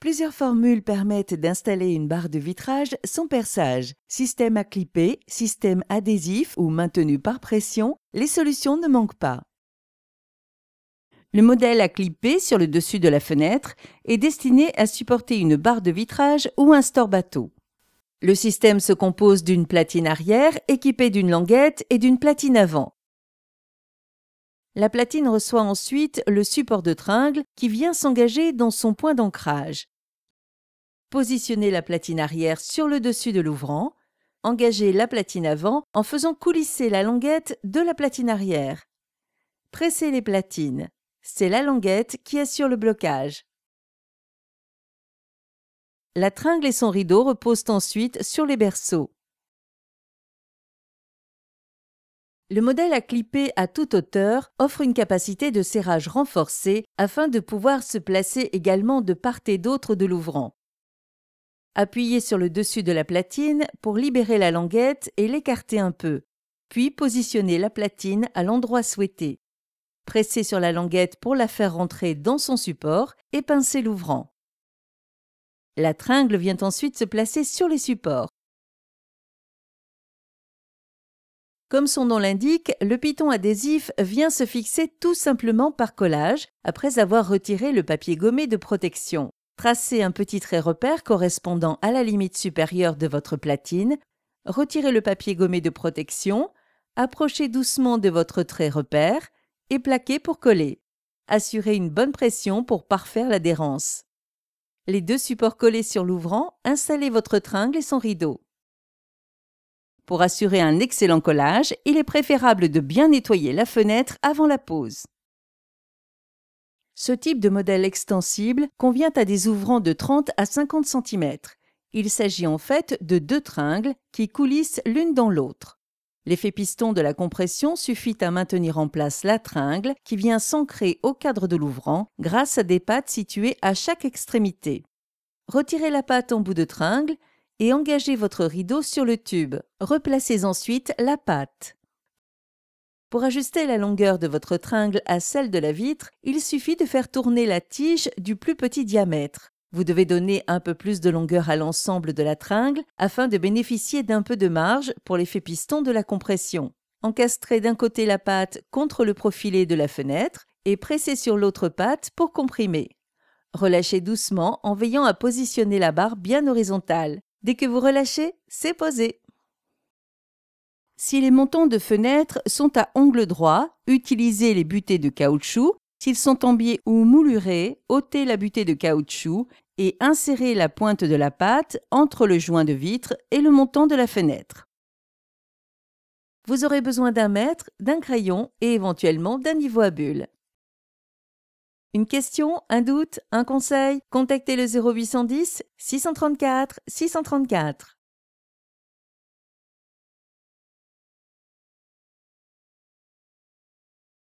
Plusieurs formules permettent d'installer une barre de vitrage sans perçage. Système à clipper, système adhésif ou maintenu par pression, les solutions ne manquent pas. Le modèle à clipper sur le dessus de la fenêtre est destiné à supporter une barre de vitrage ou un store-bateau. Le système se compose d'une platine arrière équipée d'une languette et d'une platine avant. La platine reçoit ensuite le support de tringle qui vient s'engager dans son point d'ancrage. Positionnez la platine arrière sur le dessus de l'ouvrant. Engagez la platine avant en faisant coulisser la languette de la platine arrière. Pressez les platines. C'est la languette qui assure le blocage. La tringle et son rideau reposent ensuite sur les berceaux. Le modèle à clipper à toute hauteur offre une capacité de serrage renforcée afin de pouvoir se placer également de part et d'autre de l'ouvrant. Appuyez sur le dessus de la platine pour libérer la languette et l'écarter un peu, puis positionnez la platine à l'endroit souhaité. Pressez sur la languette pour la faire rentrer dans son support et pincez l'ouvrant. La tringle vient ensuite se placer sur les supports. Comme son nom l'indique, le piton adhésif vient se fixer tout simplement par collage après avoir retiré le papier gommé de protection. Tracez un petit trait repère correspondant à la limite supérieure de votre platine, retirez le papier gommé de protection, approchez doucement de votre trait repère et plaquez pour coller. Assurez une bonne pression pour parfaire l'adhérence. Les deux supports collés sur l'ouvrant, installez votre tringle et son rideau. Pour assurer un excellent collage, il est préférable de bien nettoyer la fenêtre avant la pose. Ce type de modèle extensible convient à des ouvrants de 30 à 50 cm. Il s'agit en fait de deux tringles qui coulissent l'une dans l'autre. L'effet piston de la compression suffit à maintenir en place la tringle qui vient s'ancrer au cadre de l'ouvrant grâce à des pattes situées à chaque extrémité. Retirez la patte en bout de tringle et engagez votre rideau sur le tube. Replacez ensuite la patte. Pour ajuster la longueur de votre tringle à celle de la vitre, il suffit de faire tourner la tige du plus petit diamètre. Vous devez donner un peu plus de longueur à l'ensemble de la tringle afin de bénéficier d'un peu de marge pour l'effet piston de la compression. Encastrez d'un côté la pâte contre le profilé de la fenêtre et pressez sur l'autre patte pour comprimer. Relâchez doucement en veillant à positionner la barre bien horizontale. Dès que vous relâchez, c'est posé. Si les montants de fenêtre sont à angle droit, utilisez les butées de caoutchouc. S'ils sont en biais ou moulurés, ôtez la butée de caoutchouc et insérez la pointe de la pâte entre le joint de vitre et le montant de la fenêtre. Vous aurez besoin d'un mètre, d'un crayon et éventuellement d'un niveau à bulle. Une question, un doute, un conseil Contactez le 0810 634 634.